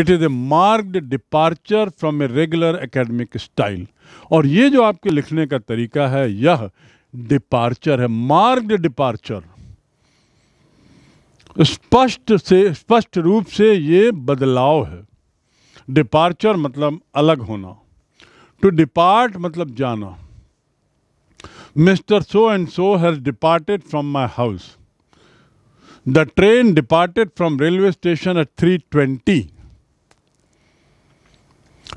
It is a marked departure from a regular academic style और ये जो आपके लिखने का तरीका है यह डिपार्चर है मार्क्ड डिपार्चर स्पष्ट से स्पष्ट रूप से ये बदलाव है डिपार्चर मतलब अलग होना टू डिपार्ट मतलब जाना mister so and so has departed from my house the train departed from railway station at three twenty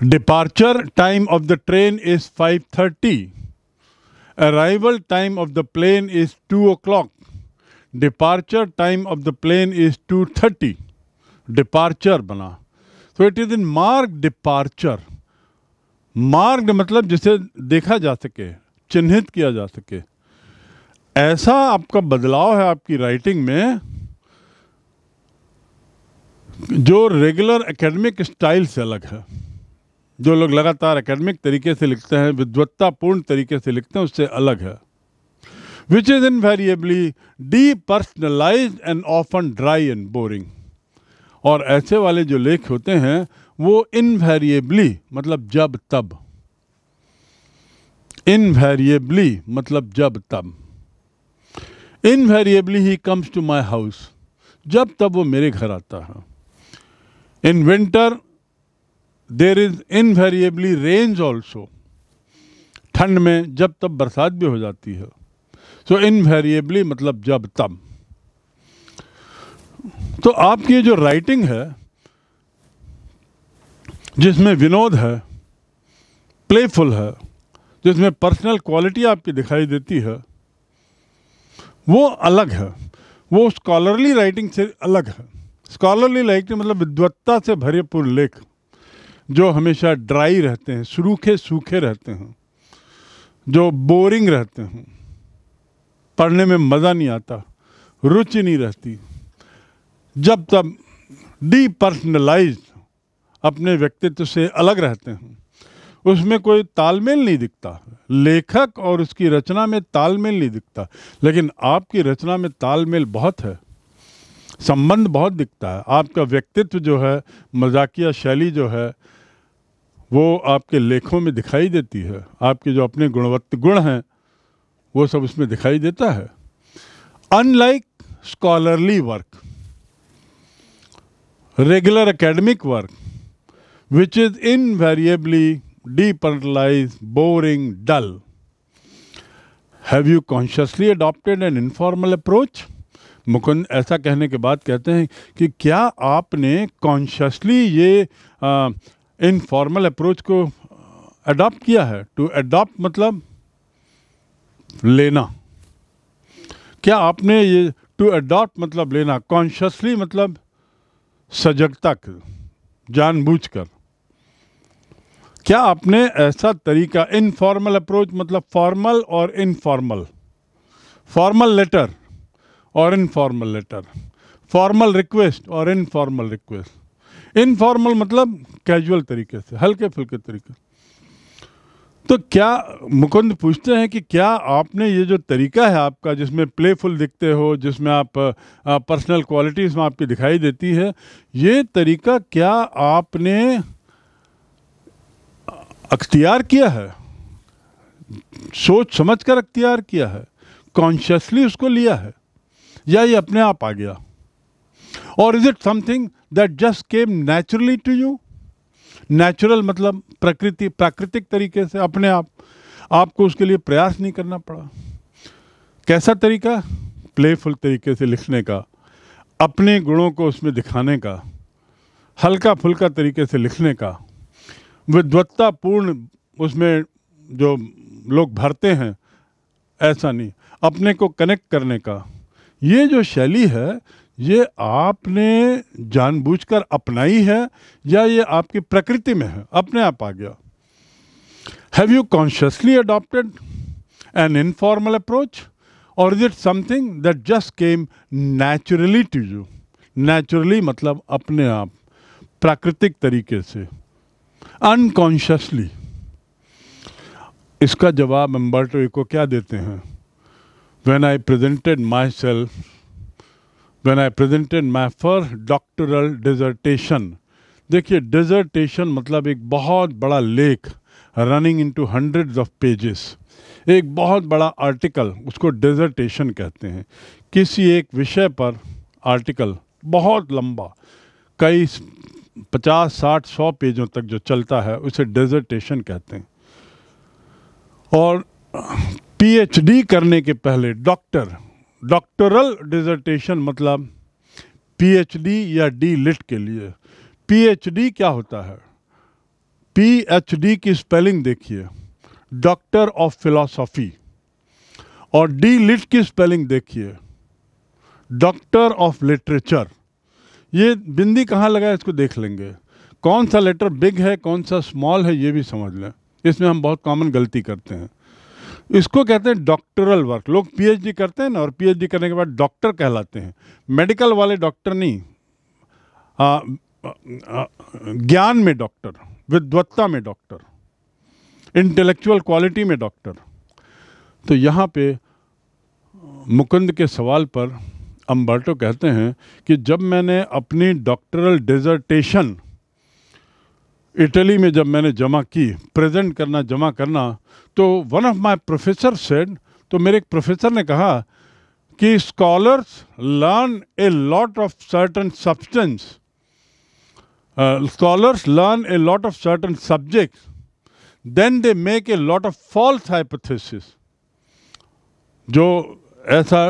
Departure time of the train is 5.30. Arrival time of the plane is 2 o'clock. Departure time of the plane is 2.30. Departure बना So it is in marked departure. Marked मतलब जिसे देखा जा सके चिन्हित किया जा सके ऐसा आपका बदलाव है आपकी राइटिंग में जो रेगुलर एकेडमिक स्टाइल से अलग है जो लोग लगातार एकेडमिक तरीके से लिखते हैं विद्वत्तापूर्ण तरीके से लिखते हैं उससे अलग है which is invariably depersonalize and often dry and boring और ऐसे वाले जो लेख होते हैं वो इनवेरिएबली मतलब जब तब इनवेरिएबली मतलब जब तब इनवेरिएबली ही कम्स टू माई हाउस जब तब वो मेरे घर आता है in winter there is invariably rains also ठंड में जब तब बरसात भी हो जाती है सो so, इनवेरिएबली मतलब जब तब तो आपकी जो राइटिंग है जिसमें विनोद है प्लेफुल है जिसमें पर्सनल क्वालिटी आपकी दिखाई देती है वो अलग है वो स्कॉलरली राइटिंग से अलग है स्कॉलरली राइटिंग मतलब विद्वत्ता से भरे लेख जो हमेशा ड्राई रहते हैं सूखे सूखे रहते हैं जो बोरिंग रहते हैं पढ़ने में मज़ा नहीं आता रुचि नहीं रहती जब तब डीपर्सनलाइज अपने व्यक्तित्व से अलग रहते हैं उसमें कोई तालमेल नहीं दिखता लेखक और उसकी रचना में तालमेल नहीं दिखता लेकिन आपकी रचना में तालमेल बहुत है संबंध बहुत दिखता है आपका व्यक्तित्व जो है मजाकिया शैली जो है वो आपके लेखों में दिखाई देती है आपके जो अपने गुणवत्त गुण हैं वो सब उसमें दिखाई देता है unlike scholarly work regular academic work which is invariably depersonalize boring dull have you consciously adopted an informal approach Mukund ऐसा कहने के बाद कहते हैं कि क्या आपने कॉन्शियसली ये इनफॉर्मल अप्रोच को अडॉप्ट uh, किया है टू अडॉप्ट मतलब लेना क्या आपने ये टू अडॉप्ट मतलब लेना कॉन्शसली मतलब सजगता कर जानबूझकर क्या आपने ऐसा तरीका इनफॉर्मल अप्रोच मतलब फॉर्मल और इनफॉर्मल फॉर्मल लेटर और इनफॉर्मल लेटर फॉर्मल रिक्वेस्ट और इनफॉर्मल रिक्वेस्ट इनफॉर्मल मतलब कैजुअल तरीके से हल्के फुल्के तरीके तो क्या मुकुंद पूछते हैं कि क्या आपने ये जो तरीका है आपका जिसमें प्लेफुल दिखते हो जिसमें आप पर्सनल क्वालिटीज़ में आपकी दिखाई देती है ये तरीका क्या आपने अख्तियार किया है सोच समझ कर अख्तियार किया है कॉन्शियसली उसको लिया है या ये अपने आप आ गया और is it something that just came naturally to you natural मतलब प्रकृति प्राकृतिक तरीके से अपने आप आपको उसके लिए प्रयास नहीं करना पड़ा कैसा तरीका प्लेफुल तरीके से लिखने का अपने गुणों को उसमें दिखाने का हल्का फुल्का तरीके से लिखने का विद्वत्तापूर्ण उसमें जो लोग भरते हैं ऐसा नहीं अपने को कनेक्ट करने का ये जो शैली है ये आपने जानबूझकर अपनाई है या ये आपकी प्रकृति में है अपने आप आ गया have you consciously adopted an informal approach और is it something that just came naturally to you naturally मतलब अपने आप प्राकृतिक तरीके से अनकॉन्शियसली इसका जवाब एम्बर्टो को क्या देते हैं when I presented myself when I presented my first doctoral dissertation. देखिए डिजर्टेशन मतलब एक बहुत बड़ा लेख running two hundred of pages एक बहुत बड़ा आर्टिकल उसको डिजर्टेशन कहते हैं किसी एक विषय पर आर्टिकल बहुत लंबा कई पचास साठ सौ पेजों तक जो चलता है उसे डिजर्टेशन कहते हैं और पीएचडी करने के पहले डॉक्टर डॉक्टरल डिजर्टेशन मतलब पीएचडी या डी लिट के लिए पीएचडी क्या होता है पीएचडी की स्पेलिंग देखिए डॉक्टर ऑफ फिलोसॉफी और डी लिट की स्पेलिंग देखिए डॉक्टर ऑफ लिटरेचर ये बिंदी कहाँ लगा है इसको देख लेंगे कौन सा लेटर बिग है कौन सा स्मॉल है ये भी समझ लें इसमें हम बहुत कॉमन गलती करते हैं इसको कहते हैं डॉक्टरल वर्क लोग पीएचडी करते हैं ना और पीएचडी करने के बाद डॉक्टर कहलाते हैं मेडिकल वाले डॉक्टर नहीं ज्ञान में डॉक्टर विद्वत्ता में डॉक्टर इंटेलेक्चुअल क्वालिटी में डॉक्टर तो यहाँ पे मुकुंद के सवाल पर अम्बर्टो कहते हैं कि जब मैंने अपनी डॉक्टरल डिजर्टेशन इटली में जब मैंने जमा की प्रेजेंट करना जमा करना तो one of my professor said तो मेरे एक प्रोफेसर ने कहा कि scholars learn a lot of certain substance scholars learn a lot of certain subject then they make a lot of false hypothesis जो ऐसा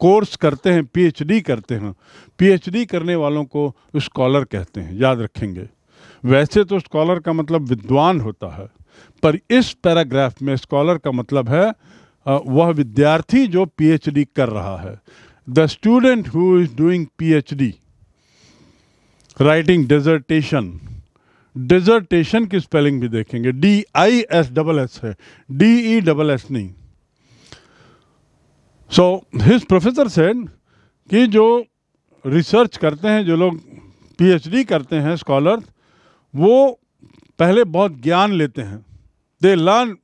कोर्स करते हैं पीएचडी करते हैं पीएचडी करने वालों को स्कॉलर कहते हैं याद रखेंगे वैसे तो स्कॉलर का मतलब विद्वान होता है पर इस पैराग्राफ में स्कॉलर का मतलब है वह विद्यार्थी जो पीएचडी कर रहा है the student who is doing PhD writing dissertation dissertation की स्पेलिंग भी देखेंगे D I S double S है डी ई डबल एस नहीं सो हिज प्रोफेसर सेड कि जो रिसर्च करते हैं जो लोग पीएचडी करते हैं स्कॉलर वो पहले बहुत ज्ञान लेते हैं they learn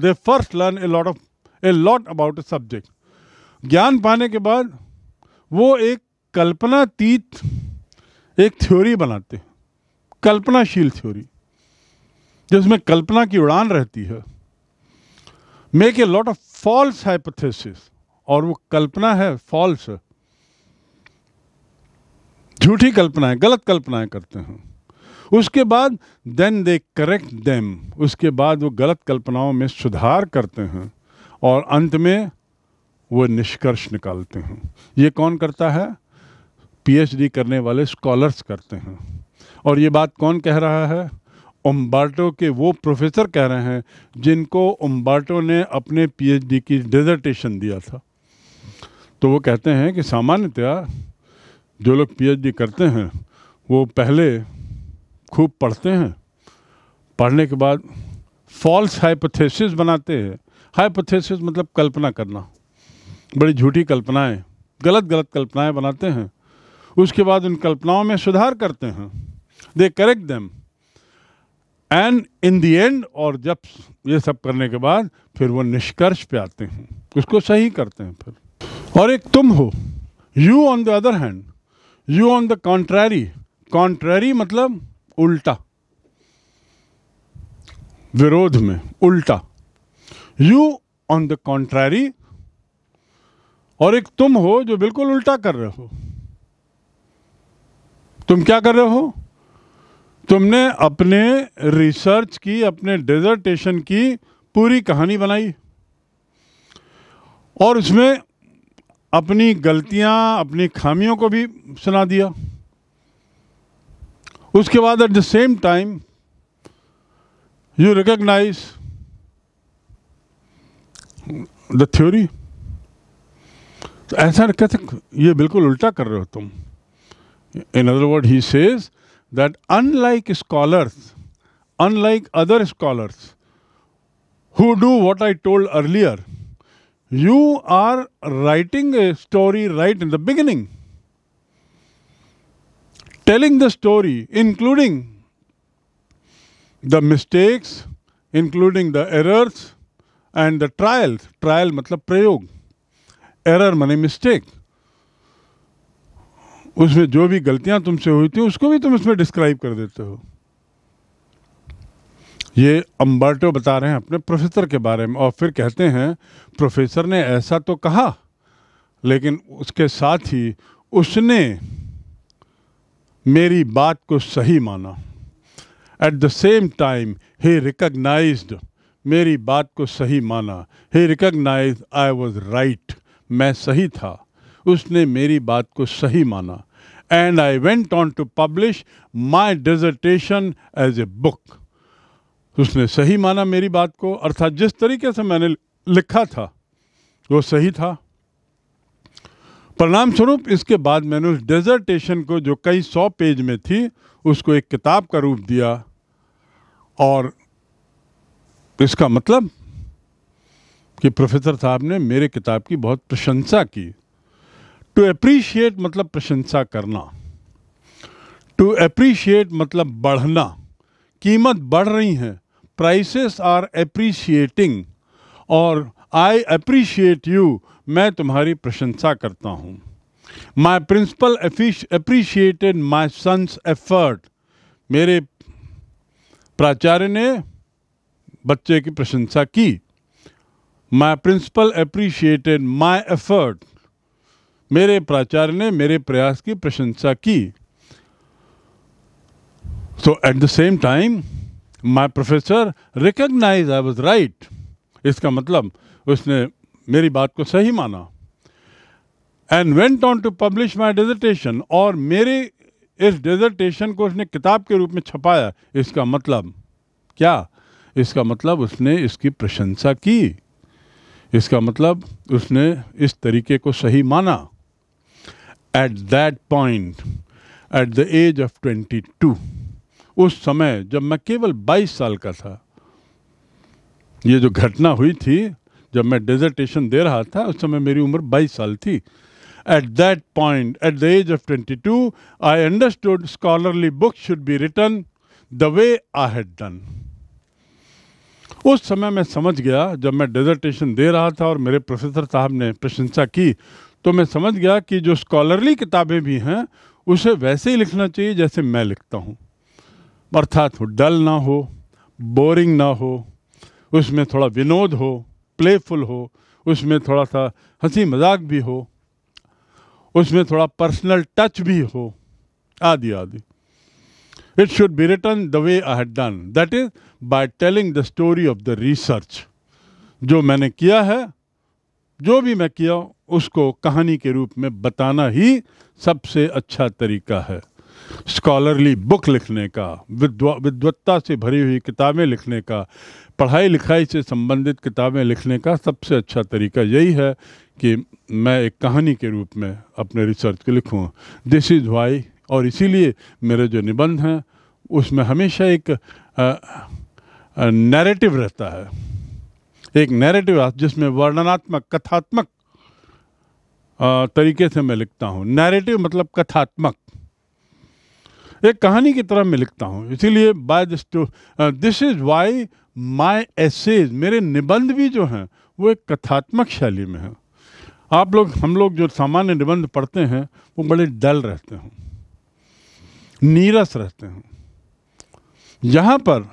they first learn a lot of a lot about a subject ज्ञान पाने के बाद वो एक कल्पनातीत एक थ्योरी बनाते हैं कल्पनाशील थ्योरी जिसमें कल्पना की उड़ान रहती है make a lot of false hypothesis और वो कल्पना है फॉल्स झूठी कल्पनाएं गलत कल्पनाएं करते हैं उसके बाद देन दे करेक्ट देम उसके बाद वो गलत कल्पनाओं में सुधार करते हैं और अंत में वो निष्कर्ष निकालते हैं ये कौन करता है पीएचडी करने वाले स्कॉलर्स करते हैं और ये बात कौन कह रहा है ओम्बार्टो के वो प्रोफेसर कह रहे हैं जिनको ओम्बार्टो ने अपने पीएचडी की डिजर्टेशन दिया था तो वो कहते हैं कि सामान्यतया जो लोग पीएचडी करते हैं वो पहले खूब पढ़ते हैं पढ़ने के बाद फॉल्स हाइपोथेसिस बनाते हैं हाइपोथेसिस मतलब कल्पना करना बड़ी झूठी कल्पनाएं गलत गलत कल्पनाएं बनाते हैं उसके बाद उन कल्पनाओं में सुधार करते हैं they correct them and in the end और जब ये सब करने के बाद फिर वो निष्कर्ष पे आते हैं उसको सही करते हैं फिर और एक तुम हो you on the other hand you on the contrary contrary मतलब उल्टा विरोध में उल्टा यू ऑन द कॉन्ट्रैरी और एक तुम हो जो बिल्कुल उल्टा कर रहे हो तुम क्या कर रहे हो तुमने अपने रिसर्च की अपने डिजर्टेशन की पूरी कहानी बनाई और उसमें अपनी गलतियां अपनी खामियों को भी सुना दिया उसके बाद at the same time you recognize the theory तो ऐसा कैसे ये बिल्कुल उल्टा कर रहे हो तुम in other word he says that unlike scholars unlike other scholars who do what I told earlier you are writing a story right in the beginning telling the story, including the mistakes, including the errors and the trials. Trial मतलब प्रयोग error मने mistake उसमें जो भी गलतियां तुमसे हुई थी उसको भी तुम इसमें डिस्क्राइब कर देते हो ये अम्बर्टो बता रहे हैं अपने प्रोफेसर के बारे में और फिर कहते हैं प्रोफेसर ने ऐसा तो कहा लेकिन उसके साथ ही उसने मेरी बात को सही माना at the same time he recognize मेरी बात को सही माना he recognize I was right मैं सही था उसने मेरी बात को सही माना and I went on to publish my dissertation as a book उसने सही माना मेरी बात को अर्थात जिस तरीके से मैंने लिखा था वो सही था परिणाम स्वरूप इसके बाद मैंने उस डेजर्टेशन को जो कई सौ पेज में थी उसको एक किताब का रूप दिया और इसका मतलब कि प्रोफेसर साहब ने मेरे किताब की बहुत प्रशंसा की टू अप्रीशिएट मतलब प्रशंसा करना टू अप्रीशिएट मतलब बढ़ना कीमत बढ़ रही है प्राइसेस आर अप्रीशिएटिंग और आई अप्रिशिएट यू मैं तुम्हारी प्रशंसा करता हूँ my principal appreciated my sons effort मेरे प्राचार्य ने बच्चे की प्रशंसा की my principal appreciated my effort मेरे प्राचार्य ने मेरे प्रयास की प्रशंसा की so at the same time my professor recognize I was right इसका मतलब उसने मेरी बात को सही माना and went on to publish my dissertation और मेरे इस डिजर्टेशन को उसने किताब के रूप में छपाया इसका मतलब क्या इसका मतलब उसने इसकी प्रशंसा की इसका मतलब उसने इस तरीके को सही माना at that point at the age of twenty two उस समय जब मैं केवल बाईस साल का था ये जो घटना हुई थी जब मैं डिजर्टेशन दे रहा था उस समय मेरी उम्र 22 साल थी at that point at the age of 22 I understood scholarly book should be written the way I had done उस समय मैं समझ गया जब मैं डिजर्टेशन दे रहा था और मेरे प्रोफेसर साहब ने प्रशंसा की तो मैं समझ गया कि जो स्कॉलरली किताबें भी हैं उसे वैसे ही लिखना चाहिए जैसे मैं लिखता हूँ अर्थात डल ना हो बोरिंग ना हो उसमें थोड़ा विनोद हो प्लेफुल हो उसमें थोड़ा सा हंसी मजाक भी हो उसमें थोड़ा पर्सनल टच भी हो आदि आदि it should be written the way I had done that is by telling the story of the research जो मैंने किया है जो भी मैं किया उसको कहानी के रूप में बताना ही सबसे अच्छा तरीका है स्कॉलरली बुक लिखने का विद्वत्ता से भरी हुई किताबें लिखने का पढ़ाई लिखाई से संबंधित किताबें लिखने का सबसे अच्छा तरीका यही है कि मैं एक कहानी के रूप में अपने रिसर्च को लिखूँ दिस इज़ वाई और इसीलिए मेरे जो निबंध हैं उसमें हमेशा एक नैरेटिव रहता है एक नैरेटिव जिसमें वर्णनात्मक कथात्मक तरीके से मैं लिखता हूँ नैरेटिव मतलब कथात्मक एक कहानी की तरह मैं लिखता हूँ इसीलिए by this this is why my essays मेरे निबंध भी जो हैं वो एक कथात्मक शैली में हैं आप लोग हम लोग जो सामान्य निबंध पढ़ते हैं वो बड़े डल रहते हैं नीरस रहते हैं यहाँ पर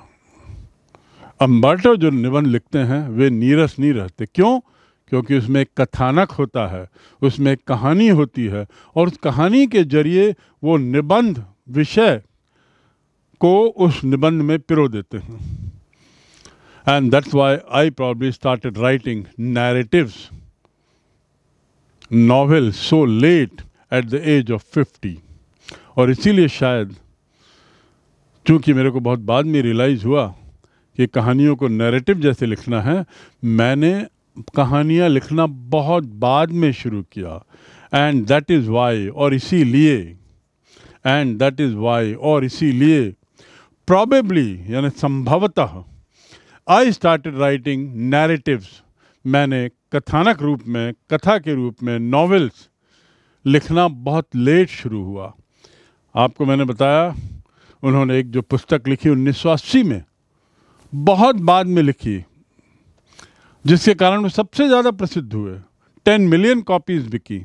अम्बर्टो जो निबंध लिखते हैं वे नीरस नहीं रहते क्यों क्योंकि उसमें एक कथानक होता है उसमें एक कहानी होती है और उस कहानी के जरिए वो निबंध विषय को उस निबंध में पिरो देते हैं and that's why I probably started writing narratives novel so late at the age of fifty और इसीलिए शायद चूंकि मेरे को बहुत बाद में रियलाइज़ हुआ कि कहानियों को नैरेटिव जैसे लिखना है मैंने कहानियाँ लिखना बहुत बाद में शुरू किया एंड दैट इज़ वाई और इसीलिए एंड दैट इज़ वाई और इसीलिए प्रॉबेबली यानी संभवतः आई स्टार्टेड राइटिंग नैरेटिव्स मैंने कथानक रूप में कथा के रूप में नॉवेल्स लिखना बहुत लेट शुरू हुआ आपको मैंने बताया उन्होंने एक जो पुस्तक लिखी उन्नीस में बहुत बाद में लिखी जिसके कारण वो सबसे ज़्यादा प्रसिद्ध हुए टेन मिलियन कॉपीज़ बिकी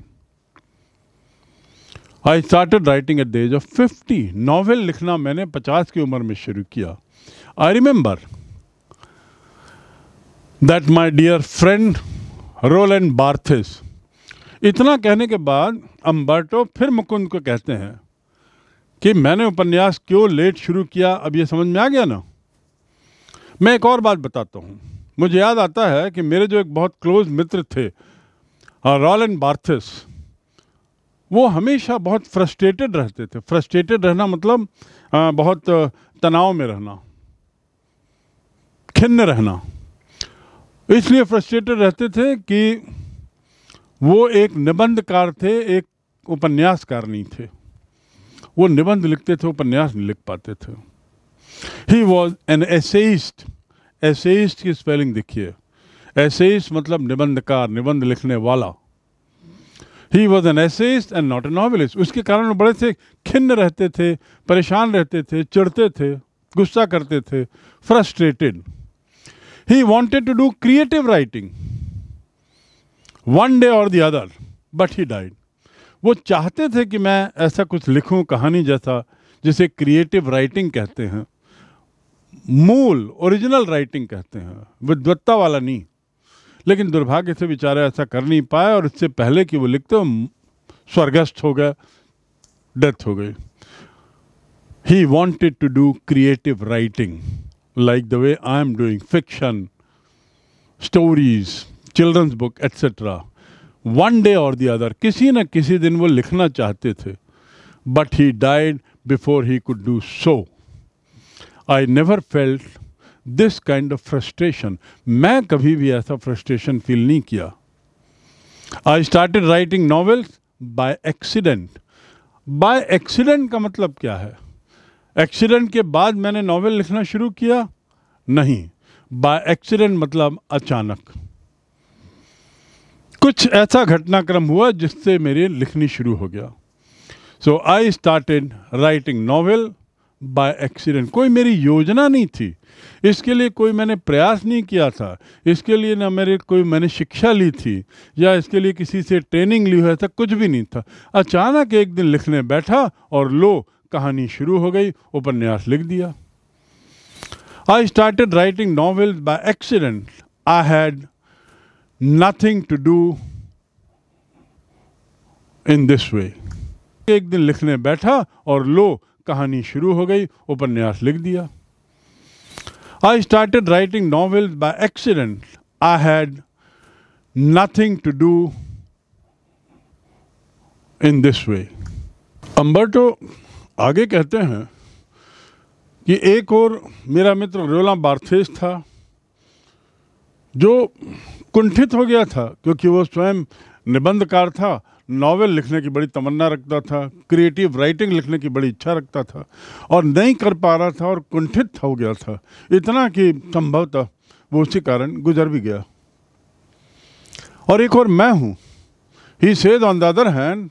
I started writing at the age of fifty novel लिखना मैंने पचास की उम्र में शुरू किया I remember that my dear friend Roland Barthes इतना कहने के बाद अम्बर्टो फिर मुकुंद को कहते हैं कि मैंने उपन्यास क्यों लेट शुरू किया अब ये समझ में आ गया ना मैं एक और बात बताता हूँ मुझे याद आता है कि मेरे जो एक बहुत क्लोज मित्र थे रॉल एंड बार्थिस वो हमेशा बहुत फ्रस्ट्रेटेड रहते थे फ्रस्ट्रेटेड रहना मतलब बहुत तनाव में रहना खिन्न रहना इसलिए फ्रस्ट्रेटेड रहते थे कि वो एक निबंधकार थे एक उपन्यासकार नहीं थे वो निबंध लिखते थे उपन्यास नहीं लिख पाते थे he was an essayist essayist की स्पेलिंग देखिए एसेइस्ट मतलब निबंधकार निबंध लिखने वाला he was an essayist and not a novelist उसके कारण बड़े से खिन्न रहते थे परेशान रहते थे चिड़ते थे गुस्सा करते थे frustrated he wanted to do creative writing one day or the other but he died वो चाहते थे कि मैं ऐसा कुछ लिखूं कहानी जैसा जिसे क्रिएटिव राइटिंग कहते हैं मूल ओरिजिनल राइटिंग कहते हैं विद्वत्ता वाला नहीं लेकिन दुर्भाग्य से बेचारे ऐसा कर नहीं पाए और इससे पहले कि वो लिखते स्वर्गस्थ हो गया डेथ हो गई he wanted to do creative writing like the way I am doing fiction stories children's book etcetera one day or the other किसी न किसी दिन वो लिखना चाहते थे but he died before he could do so I never felt this kind of frustration मैं कभी भी ऐसा फ्रस्ट्रेशन फील नहीं किया I started writing novels by accident by accident का मतलब क्या है एक्सीडेंट के बाद मैंने नॉवेल लिखना शुरू किया नहीं बाय एक्सीडेंट मतलब अचानक कुछ ऐसा घटनाक्रम हुआ जिससे मेरी लिखनी शुरू हो गया so I started writing novel by accident कोई मेरी योजना नहीं थी इसके लिए कोई मैंने प्रयास नहीं किया था इसके लिए ना मेरे कोई मैंने शिक्षा ली थी या इसके लिए किसी से ट्रेनिंग ली हुआ था कुछ भी नहीं था अचानक एक दिन लिखने बैठा और लो कहानी शुरू हो गई उपन्यास लिख दिया I started writing novel by accident I had nothing to do in this way एक दिन लिखने बैठा और लो कहानी शुरू हो गई उपन्यास लिख दिया I started writing novel by accident I had nothing to do in this way. Umberto आगे कहते हैं कि एक और मेरा मित्र रोला बार्थेस था जो कुंठित हो गया था क्योंकि वो स्वयं निबंधकार था नावल लिखने की बड़ी तमन्ना रखता था क्रिएटिव राइटिंग लिखने की बड़ी इच्छा रखता था और नहीं कर पा रहा था और कुंठित हो गया था इतना कि संभवतः वो उसी कारण गुजर भी गया और एक और मैं हूँ he says on the other hand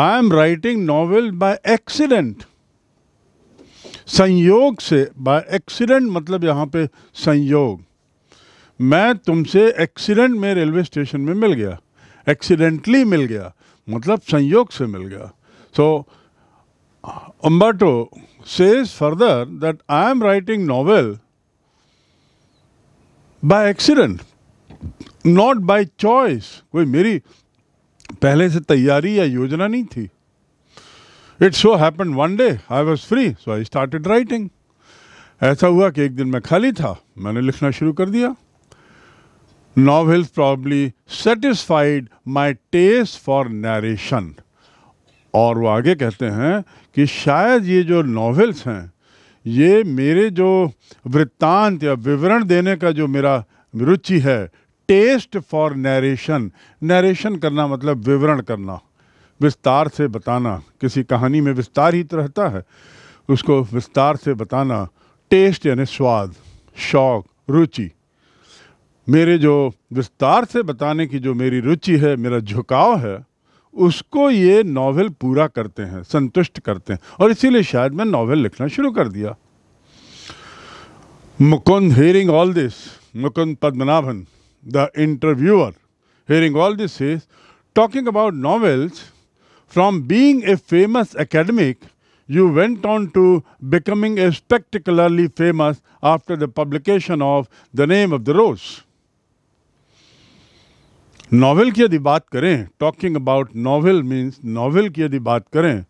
I am writing novel by accident संयोग से बाय एक्सीडेंट मतलब यहाँ पे संयोग मैं तुमसे एक्सीडेंट में रेलवे स्टेशन में मिल गया एक्सीडेंटली मिल गया मतलब संयोग से मिल गया so Umberto says further that I am writing novel by accident not by choice कोई मेरी पहले से तैयारी या योजना नहीं थी it so happen one day I was free so I started writing ऐसा हुआ कि एक दिन मैं खाली था मैंने लिखना शुरू कर दिया novels probably satisfied my taste for narration. और वो आगे कहते हैं कि शायद ये जो नॉवेल्स हैं ये मेरे जो वृत्तांत या विवरण देने का जो मेरा रुचि है टेस्ट फॉर नरेशन नरेशन करना मतलब विवरण करना विस्तार से बताना किसी कहानी में विस्तार ही तो रहता है उसको विस्तार से बताना टेस्ट यानी स्वाद शौक रुचि मेरे जो विस्तार से बताने की जो मेरी रुचि है मेरा झुकाव है उसको ये नावल पूरा करते हैं संतुष्ट करते हैं और इसीलिए शायद मैं नावल लिखना शुरू कर दिया Mukund hearing all this Mukund Padmanabhan the interviewer hearing all this is talking about novels from being a famous academic you went on to becoming a spectacularly famous after the publication of the name of the rose novel की यदि बात करें talking about novel means novel की यदि बात करें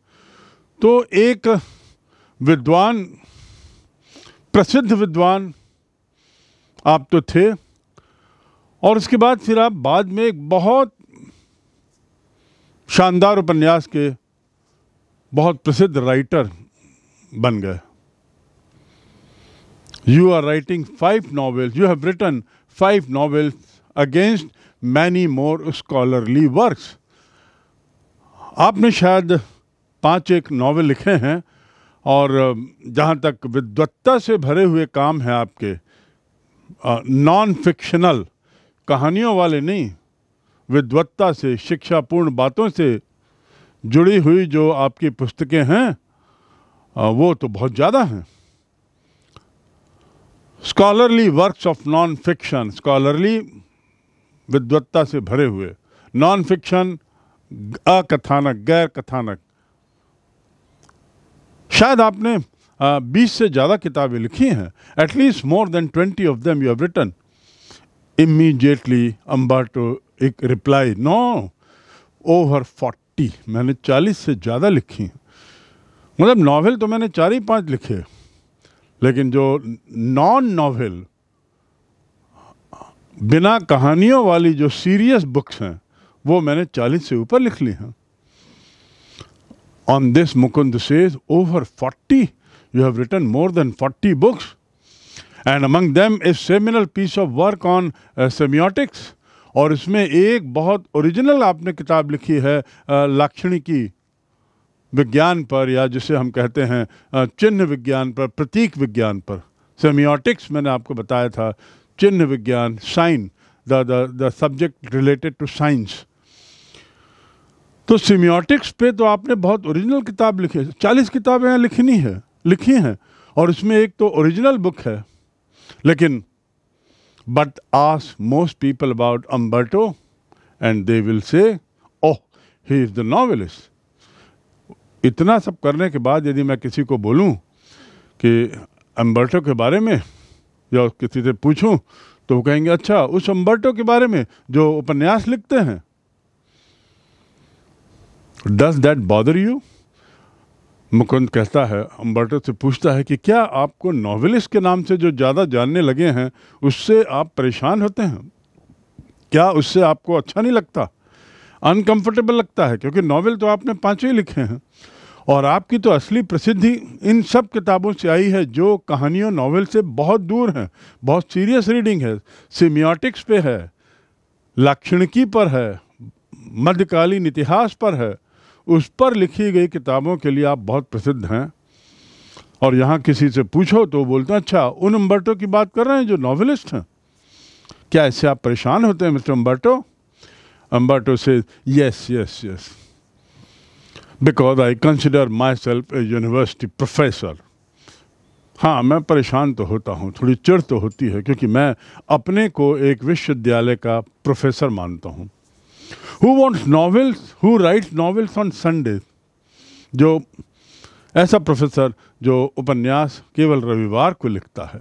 तो एक विद्वान प्रसिद्ध विद्वान आप तो थे और उसके बाद फिर आप बाद में एक बहुत शानदार उपन्यास के बहुत प्रसिद्ध राइटर बन गए you are writing five novels you have written five novels against many more scholarly works आपने शायद पांच एक नावल लिखे हैं और जहाँ तक विद्वत्ता से भरे हुए काम हैं आपके नॉन फिक्शनल कहानियों वाले नहीं विद्वत्ता से शिक्षापूर्ण बातों से जुड़ी हुई जो आपकी पुस्तकें हैं वो तो बहुत ज़्यादा हैं scholarly works of non fiction scholarly विद्वत्ता से भरे हुए नॉन फिक्शन अकथानक गैर कथानक शायद आपने बीस से ज़्यादा किताबें लिखी हैं at least more than twenty of them you have written immediately Umberto एक रिप्लाई नो ओवर फोर्टी मैंने चालीस से ज़्यादा लिखी मतलब नॉवेल तो मैंने चार ही पांच लिखे लेकिन जो नॉन नॉवेल बिना कहानियों वाली जो सीरियस बुक्स हैं वो मैंने चालीस से ऊपर लिख ली हैं on this Mukund says over forty you have written more than forty books and among them is seminal piece of work on semiotics और इसमें एक बहुत ओरिजिनल आपने किताब लिखी है uh, लाक्षणी की विज्ञान पर या जिसे हम कहते हैं uh, चिन्ह विज्ञान पर प्रतीक विज्ञान पर सेमियोटिक्स मैंने आपको बताया था चिन्ह विज्ञान sign the the subject related to science तो सिमियोटिक्स पे तो आपने बहुत ओरिजिनल किताब लिखी है चालीस किताबें लिखनी है लिखी हैं और इसमें एक तो ओरिजिनल बुक है लेकिन but ask most people about Umberto and they will say oh he is the novelist इतना सब करने के बाद यदि मैं किसी को बोलूं कि अम्बर्टो के बारे में या किसी से पूछूं तो वो कहेंगे अच्छा उस अम्बर्टो के बारे में जो उपन्यास लिखते हैं does that bother you Mukund कहता है अम्बर्टो से पूछता है कि क्या आपको नॉवेलिस्ट के नाम से जो ज़्यादा जानने लगे हैं उससे आप परेशान होते हैं क्या उससे आपको अच्छा नहीं लगता अनकंफर्टेबल लगता है क्योंकि नॉवेल तो आपने पाँचों ही लिखे हैं और आपकी तो असली प्रसिद्धि इन सब किताबों से आई है जो कहानियों नावल से बहुत दूर हैं बहुत सीरियस रीडिंग है सिमियाटिक्स पे है लाक्षणिकी पर है मध्यकालीन इतिहास पर है उस पर लिखी गई किताबों के लिए आप बहुत प्रसिद्ध हैं और यहाँ किसी से पूछो तो बोलते हैं अच्छा उन अम्बर्टो की बात कर रहे हैं जो नॉवलिस्ट हैं क्या इससे आप परेशान होते हैं मिस्टर अम्बर्टो अम्बर्टो से yes yes yes because I consider myself a university professor हाँ मैं परेशान तो होता हूँ थोड़ी चिड़ तो होती है क्योंकि मैं अपने को एक विश्वविद्यालय का प्रोफेसर मानता हूँ who wants novels who writes novels on Sunday जो ऐसा प्रोफेसर जो उपन्यास केवल रविवार को लिखता है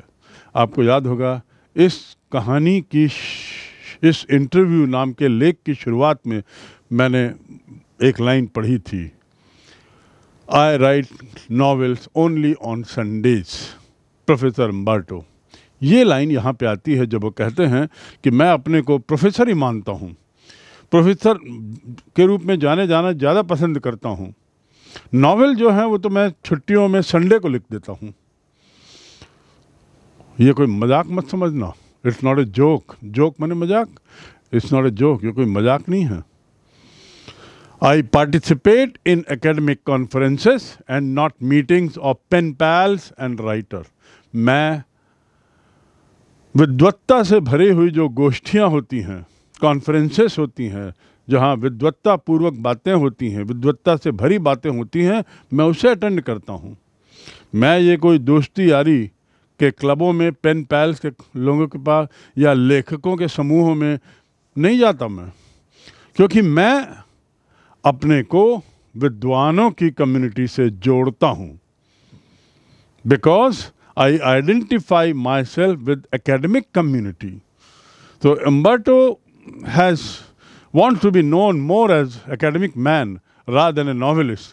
आपको याद होगा इस कहानी की इस इंटरव्यू नाम के लेख की शुरुआत में मैंने एक लाइन पढ़ी थी I write novels only on Sundays, Professor Umberto. ये लाइन यहाँ पे आती है जब वो कहते हैं कि मैं अपने को प्रोफेसर ही मानता हूँ प्रोफेसर के रूप में जाने जाना ज़्यादा पसंद करता हूँ नावल जो है वो तो मैं छुट्टियों में संडे को लिख देता हूँ ये कोई मजाक मत समझना it's not a joke joke मैंने मजाक इट्स नॉट ए जोक ये कोई मजाक नहीं है I participate in academic conferences and not meetings of pen pals and writer. मैं विद्वत्ता से भरी हुई जो गोष्ठियाँ होती हैं कॉन्फ्रेंसेस होती हैं जहाँ विद्वत्ता पूर्वक बातें होती हैं विद्वत्ता से भरी बातें होती हैं मैं उसे अटेंड करता हूँ मैं ये कोई दोस्ती यारी के क्लबों में पेन पैल्स के लोगों के पास या लेखकों के समूहों में नहीं जाता मैं क्योंकि मैं अपने को विद्वानों की कम्युनिटी से जोड़ता हूँ because I identify myself with academic community तो Umberto has wants to be known more as academic man rather than a novelist.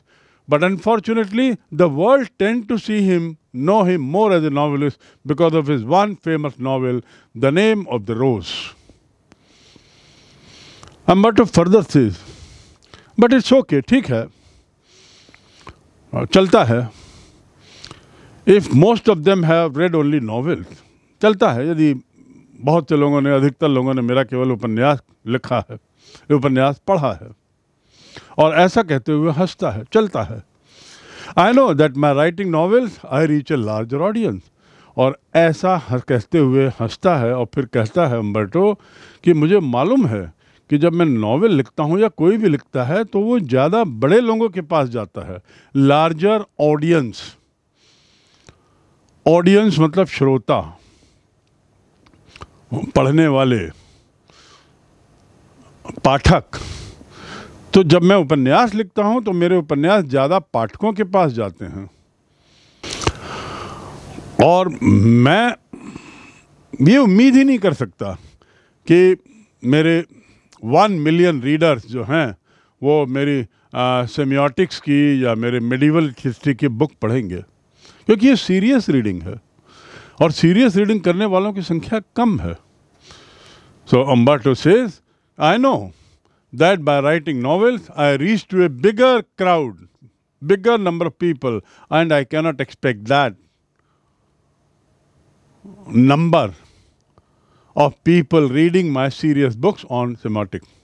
But unfortunately, the world tend to see him, know him more as a novelist because of his one famous novel, The Name of the Rose. Ambato further says, but it's okay ठीक है हाँ, चलता है if most of them have read only novel चलता है यदि बहुत से लोगों ने अधिकतर लोगों ने मेरा केवल उपन्यास लिखा है उपन्यास पढ़ा है और ऐसा कहते हुए हंसता है चलता है I know that my writing novels I reach a larger audience और ऐसा कहते हुए हंसता है और फिर कहता है अम्बर्टो कि मुझे मालूम है कि जब मैं नावल लिखता हूँ या कोई भी लिखता है तो वो ज़्यादा बड़े लोगों के पास जाता है लार्जर ऑडियंस ऑडियंस मतलब श्रोता पढ़ने वाले पाठक तो जब मैं उपन्यास लिखता हूँ तो मेरे उपन्यास ज़्यादा पाठकों के पास जाते हैं और मैं ये उम्मीद ही नहीं कर सकता कि मेरे वन मिलियन रीडर्स जो हैं वो मेरी सेमियोटिक्स की या मेरे मेडिवल हिस्ट्री की बुक पढ़ेंगे क्योंकि ये सीरियस रीडिंग है और सीरियस रीडिंग करने वालों की संख्या कम है so to say I know that by writing novels I reach to a bigger crowd bigger number of people and I cannot expect that number of people reading my serious books on semantics.